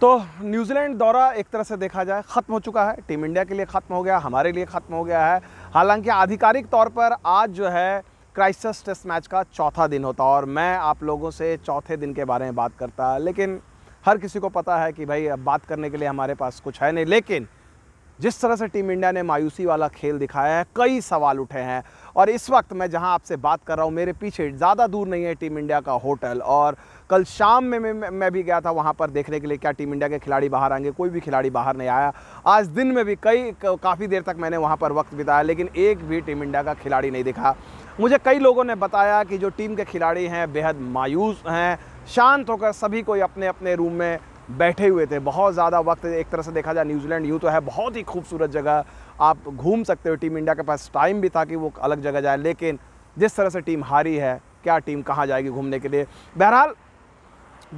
तो न्यूजीलैंड दौरा एक तरह से देखा जाए ख़त्म हो चुका है टीम इंडिया के लिए ख़त्म हो गया हमारे लिए ख़त्म हो गया है हालांकि आधिकारिक तौर पर आज जो है क्राइसिस टेस्ट मैच का चौथा दिन होता और मैं आप लोगों से चौथे दिन के बारे में बात करता लेकिन हर किसी को पता है कि भाई अब बात करने के लिए हमारे पास कुछ है नहीं लेकिन जिस तरह से टीम इंडिया ने मायूसी वाला खेल दिखाया है कई सवाल उठे हैं और इस वक्त मैं जहां आपसे बात कर रहा हूं मेरे पीछे ज़्यादा दूर नहीं है टीम इंडिया का होटल और कल शाम में मैं मैं भी गया था वहाँ पर देखने के लिए क्या टीम इंडिया के खिलाड़ी बाहर आएंगे कोई भी खिलाड़ी बाहर नहीं आया आज दिन में भी कई काफ़ी देर तक मैंने वहाँ पर वक्त बिताया लेकिन एक भी टीम इंडिया का खिलाड़ी नहीं दिखा मुझे कई लोगों ने बताया कि जो टीम के खिलाड़ी हैं बेहद मायूस हैं शांत होकर सभी कोई अपने अपने रूम में बैठे हुए थे बहुत ज़्यादा वक्त एक तरह से देखा जाए न्यूजीलैंड यूँ तो है बहुत ही खूबसूरत जगह आप घूम सकते हो टीम इंडिया के पास टाइम भी था कि वो अलग जगह जाए लेकिन जिस तरह से टीम हारी है क्या टीम कहाँ जाएगी घूमने के लिए बहरहाल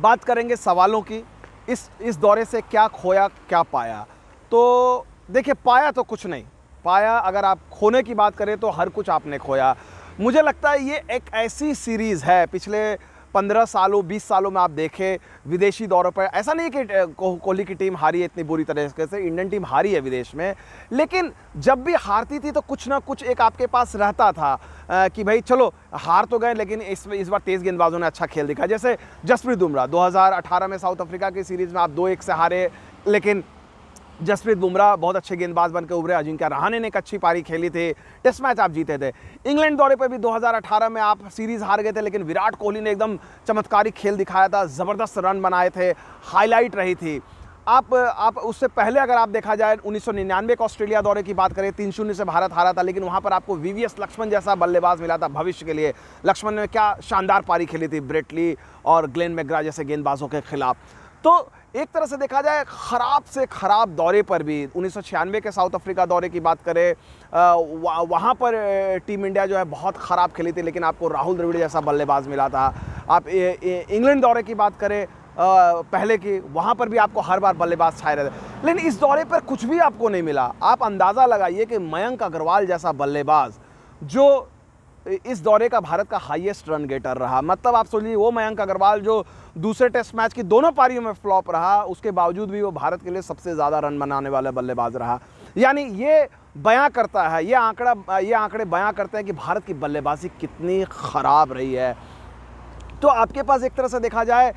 बात करेंगे सवालों की इस इस दौरे से क्या खोया क्या पाया तो देखिए पाया तो कुछ नहीं पाया अगर आप खोने की बात करें तो हर कुछ आपने खोया मुझे लगता है ये एक ऐसी सीरीज़ है पिछले पंद्रह सालों बीस सालों में आप देखें विदेशी दौरों पर ऐसा नहीं कि कोहली की टीम हारी है इतनी बुरी तरीके से इंडियन टीम हारी है विदेश में लेकिन जब भी हारती थी तो कुछ ना कुछ एक आपके पास रहता था आ, कि भाई चलो हार तो गए लेकिन इस इस बार तेज़ गेंदबाजों ने अच्छा खेल दिखा जैसे जसप्रीत बुमराह दो में साउथ अफ्रीका की सीरीज़ में आप दो एक से हारे लेकिन जसप्रीत बुमराह बहुत अच्छे गेंदबाज बनकर उभरे अजिंक्य रहाने ने एक अच्छी पारी खेली थी टेस्ट मैच आप जीते थे इंग्लैंड दौरे पर भी 2018 में आप सीरीज़ हार गए थे लेकिन विराट कोहली ने एकदम चमत्कारी खेल दिखाया था ज़बरदस्त रन बनाए थे हाईलाइट रही थी आप आप उससे पहले अगर आप देखा जाए 1999 के ऑस्ट्रेलिया दौरे की बात करें तीन शून्य से भारत हारा था लेकिन वहां पर आपको वीवीएस लक्ष्मण जैसा बल्लेबाज मिला था भविष्य के लिए लक्ष्मण ने क्या शानदार पारी खेली थी ब्रेटली और ग्लेन मैग्रा जैसे गेंदबाजों के खिलाफ तो एक तरह से देखा जाए ख़राब से ख़राब दौरे पर भी उन्नीस के साउथ अफ्रीका दौरे की बात करें वहाँ पर टीम इंडिया जो है बहुत ख़राब खेली थी लेकिन आपको राहुल द्रविड़ जैसा बल्लेबाज मिला था आप इंग्लैंड दौरे की बात करें पहले की वहाँ पर भी आपको हर बार बल्लेबाज छाए रहते लेकिन इस दौरे पर कुछ भी आपको नहीं मिला आप अंदाज़ा लगाइए कि मयंक अग्रवाल जैसा बल्लेबाज जो इस दौरे का भारत का हाईएस्ट रन गेटर रहा मतलब आप सोचिए वो मयंक अग्रवाल जो दूसरे टेस्ट मैच की दोनों पारियों में फ्लॉप रहा उसके बावजूद भी वो भारत के लिए सबसे ज़्यादा रन बनाने वाला बल्लेबाज रहा यानी ये बयां करता है ये आंकड़ा ये आंकड़े बयां करते हैं कि भारत की बल्लेबाजी कितनी ख़राब रही है तो आपके पास एक तरह से देखा जाए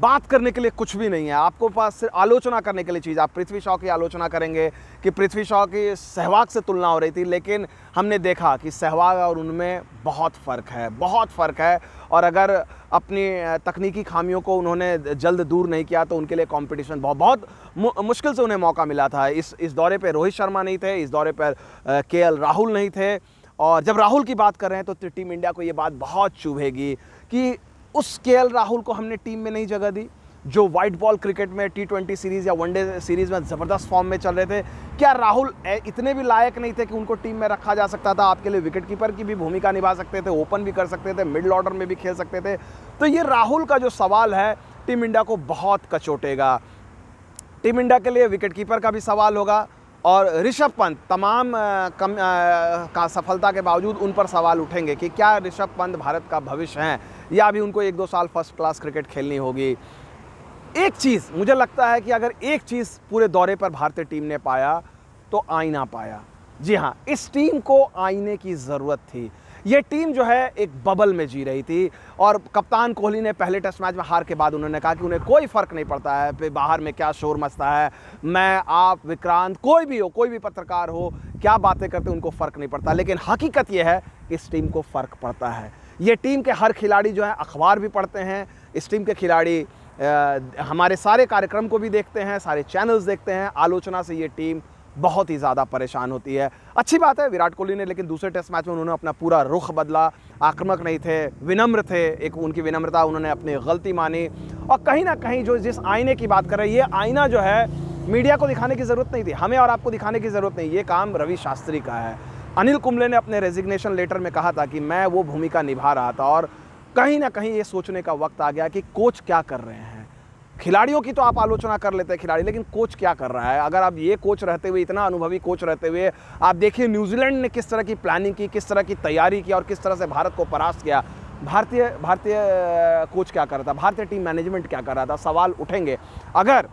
बात करने के लिए कुछ भी नहीं है आपको पास सिर्फ आलोचना करने के लिए चीज़ आप पृथ्वी शॉ की आलोचना करेंगे कि पृथ्वी शॉ की सहवाग से तुलना हो रही थी लेकिन हमने देखा कि सहवाग और उनमें बहुत फ़र्क है बहुत फ़र्क है और अगर अपनी तकनीकी खामियों को उन्होंने जल्द दूर नहीं किया तो उनके लिए कॉम्पिटिशन बहुत बहुत मुश्किल से उन्हें मौका मिला था इस इस दौरे पर रोहित शर्मा नहीं थे इस दौरे पर के राहुल नहीं थे और जब राहुल की बात कर रहे हैं तो टीम इंडिया को ये बात बहुत चुभेगी कि उस के राहुल को हमने टीम में नहीं जगह दी जो वाइट बॉल क्रिकेट में टी ट्वेंटी सीरीज़ या वनडे सीरीज़ में ज़बरदस्त फॉर्म में चल रहे थे क्या राहुल इतने भी लायक नहीं थे कि उनको टीम में रखा जा सकता था आपके लिए विकेट कीपर की भी भूमिका निभा सकते थे ओपन भी कर सकते थे मिडल ऑर्डर में भी खेल सकते थे तो ये राहुल का जो सवाल है टीम इंडिया को बहुत कचोटेगा टीम इंडिया के लिए विकेट कीपर का भी सवाल होगा और ऋषभ पंत तमाम कम का सफलता के बावजूद उन पर सवाल उठेंगे कि क्या ऋषभ पंत भारत का भविष्य हैं या भी उनको एक दो साल फर्स्ट क्लास क्रिकेट खेलनी होगी एक चीज़ मुझे लगता है कि अगर एक चीज़ पूरे दौरे पर भारतीय टीम ने पाया तो आईना पाया जी हाँ इस टीम को आईने की ज़रूरत थी ये टीम जो है एक बबल में जी रही थी और कप्तान कोहली ने पहले टेस्ट मैच में हार के बाद उन्होंने कहा कि उन्हें कोई फ़र्क नहीं पड़ता है पे बाहर में क्या शोर मचता है मैं आप विक्रांत कोई भी हो कोई भी पत्रकार हो क्या बातें करते उनको फ़र्क नहीं पड़ता लेकिन हकीकत यह है इस टीम को फ़र्क पड़ता है ये टीम के हर खिलाड़ी जो है अखबार भी पढ़ते हैं इस टीम के खिलाड़ी हमारे सारे कार्यक्रम को भी देखते हैं सारे चैनल्स देखते हैं आलोचना से ये टीम बहुत ही ज़्यादा परेशान होती है अच्छी बात है विराट कोहली ने लेकिन दूसरे टेस्ट मैच में उन्होंने अपना पूरा रुख बदला आक्रमक नहीं थे विनम्र थे एक उनकी विनम्रता उन्होंने अपनी गलती मानी और कहीं ना कहीं जो जिस आईने की बात कर रहे हैं ये आईना जो है मीडिया को दिखाने की ज़रूरत नहीं थी हमें और आपको दिखाने की ज़रूरत नहीं ये काम रवि शास्त्री का है अनिल कुंबले ने अपने रेजिग्नेशन लेटर में कहा था कि मैं वो भूमिका निभा रहा था और कहीं ना कहीं ये सोचने का वक्त आ गया कि कोच क्या कर रहे हैं खिलाड़ियों की तो आप आलोचना कर लेते हैं खिलाड़ी लेकिन कोच क्या कर रहा है अगर आप ये कोच रहते हुए इतना अनुभवी कोच रहते हुए आप देखिए न्यूजीलैंड ने किस तरह की प्लानिंग की किस तरह की तैयारी की और किस तरह से भारत को परास्त किया भारतीय भारतीय कोच क्या कर रहा था भारतीय टीम मैनेजमेंट क्या कर रहा था सवाल उठेंगे अगर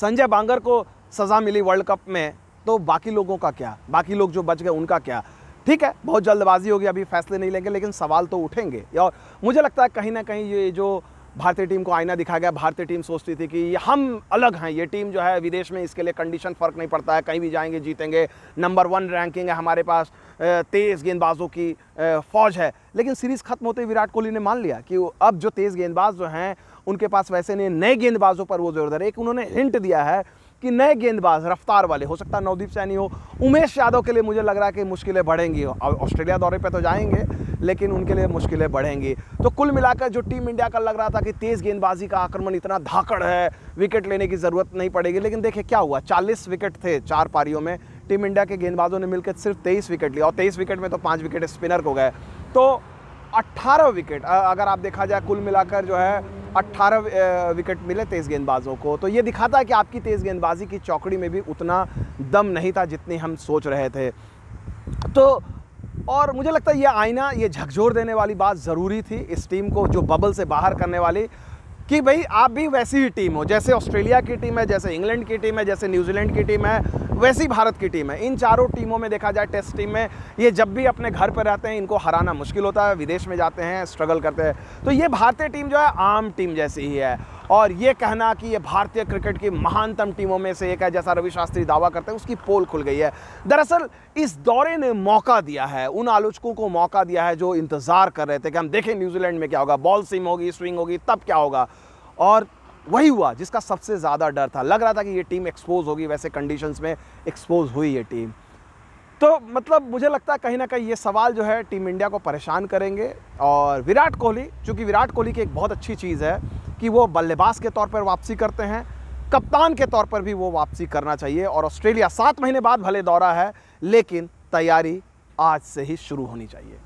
संजय बांगर को सज़ा मिली वर्ल्ड कप में तो बाकी लोगों का क्या बाकी लोग जो बच गए उनका क्या ठीक है बहुत जल्दबाजी होगी अभी फैसले नहीं लेंगे लेकिन सवाल तो उठेंगे और मुझे लगता है कहीं ना कहीं ये जो भारतीय टीम को आईना दिखा गया भारतीय टीम सोचती थी कि हम अलग हैं ये टीम जो है विदेश में इसके लिए कंडीशन फ़र्क नहीं पड़ता है कहीं भी जाएंगे जीतेंगे नंबर वन रैंकिंग है हमारे पास तेज़ गेंदबाजों की फ़ौज है लेकिन सीरीज़ ख़त्म होते ही विराट कोहली ने मान लिया कि अब जो तेज़ गेंदबाज जो हैं उनके पास वैसे नहीं नए गेंदबाजों पर वो जोरदार एक उन्होंने हिंट दिया है कि नए गेंदबाज रफ्तार वाले हो सकता है नवदीप सैनी हो उमेश यादव के लिए मुझे लग रहा है कि मुश्किलें बढ़ेंगी ऑस्ट्रेलिया दौरे पर तो जाएंगे लेकिन उनके लिए मुश्किलें बढ़ेंगी तो कुल मिलाकर जो टीम इंडिया का लग रहा था कि तेज़ गेंदबाजी का आक्रमण इतना धाकड़ है विकेट लेने की ज़रूरत नहीं पड़ेगी लेकिन देखिए क्या हुआ चालीस विकेट थे चार पारियों में टीम इंडिया के गेंदबाजों ने मिलकर सिर्फ तेईस विकेट लिया और तेईस विकेट में तो पाँच विकेट स्पिनर को गए तो 18 विकेट अगर आप देखा जाए कुल मिलाकर जो है 18 विकेट मिले तेज़ गेंदबाजों को तो ये दिखाता है कि आपकी तेज़ गेंदबाजी की चौकड़ी में भी उतना दम नहीं था जितनी हम सोच रहे थे तो और मुझे लगता है ये आईना ये झकझोर देने वाली बात ज़रूरी थी इस टीम को जो बबल से बाहर करने वाली कि भाई आप भी वैसी ही टीम हो जैसे ऑस्ट्रेलिया की टीम है जैसे इंग्लैंड की टीम है जैसे न्यूजीलैंड की टीम है वैसी भारत की टीम है इन चारों टीमों में देखा जाए टेस्ट टीम में ये जब भी अपने घर पर रहते हैं इनको हराना मुश्किल होता है विदेश में जाते हैं स्ट्रगल करते हैं तो ये भारतीय टीम जो है आम टीम जैसी ही है और ये कहना कि ये भारतीय क्रिकेट की महानतम टीमों में से एक है जैसा रवि शास्त्री दावा करते हैं उसकी पोल खुल गई है दरअसल इस दौरे ने मौका दिया है उन आलोचकों को मौका दिया है जो इंतज़ार कर रहे थे कि हम देखें न्यूजीलैंड में क्या होगा बॉल सिम होगी स्विंग होगी तब क्या होगा और वही हुआ जिसका सबसे ज़्यादा डर था लग रहा था कि ये टीम एक्सपोज होगी वैसे कंडीशंस में एक्सपोज हुई ये टीम तो मतलब मुझे लगता है कहीं ना कहीं ये सवाल जो है टीम इंडिया को परेशान करेंगे और विराट कोहली चूँकि विराट कोहली की एक बहुत अच्छी चीज़ है कि वो बल्लेबाज के तौर पर वापसी करते हैं कप्तान के तौर पर भी वो वापसी करना चाहिए और ऑस्ट्रेलिया सात महीने बाद भले दौरा है लेकिन तैयारी आज से ही शुरू होनी चाहिए